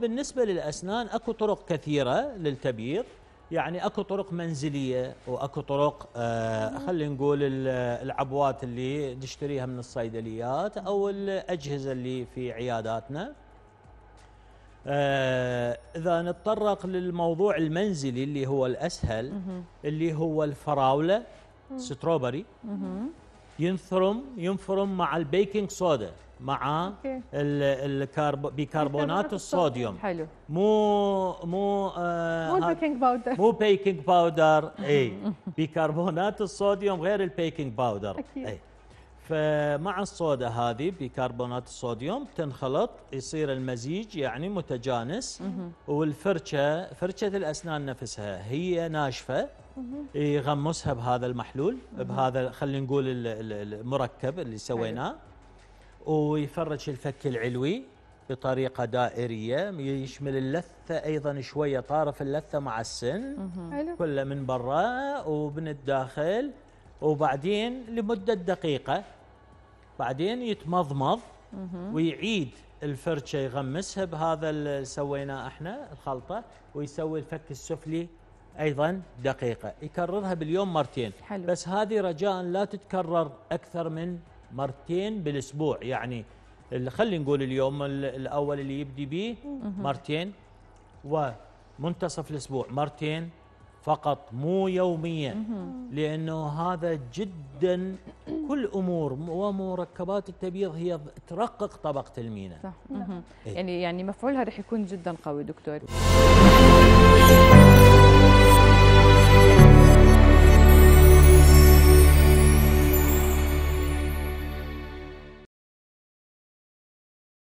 بالنسبة للأسنان أكو طرق كثيرة للتبييض يعني أكو طرق منزلية وأكو طرق آه خلينا نقول العبوات اللي نشتريها من الصيدليات أو الأجهزة اللي في عياداتنا آه إذا نتطرق للموضوع المنزلي اللي هو الأسهل اللي هو الفراولة ستروبري ينثرم ينفرم مع البيكنج صودا مع بيكربونات الصوديوم حلو مو مو آه مو البيكنج باودر مو بيكنج باودر اي بيكربونات الصوديوم غير البيكنج باودر اكيد أي. فمع الصودا هذه بيكربونات الصوديوم تنخلط يصير المزيج يعني متجانس والفرشه فرشه الاسنان نفسها هي ناشفه يغمسها بهذا المحلول بهذا خلينا نقول المركب اللي سويناه ويفرش الفك العلوي بطريقة دائرية يشمل اللثة أيضا شوية طارف اللثة مع السن كله من برا ومن الداخل وبعدين لمدة دقيقة بعدين يتمضمض ويعيد الفرشة يغمسها بهذا اللي سويناه احنا الخلطة ويسوي الفك السفلي ايضا دقيقة يكررها باليوم مرتين حلو. بس هذه رجاء لا تتكرر اكثر من مرتين بالاسبوع يعني خلينا نقول اليوم الاول اللي يبدي به مرتين ومنتصف الاسبوع مرتين فقط مو يوميا لانه هذا جدا كل امور ومركبات التبييض هي ترقق طبقه المينا صح. نعم. إيه. يعني يعني مفعولها راح يكون جدا قوي دكتور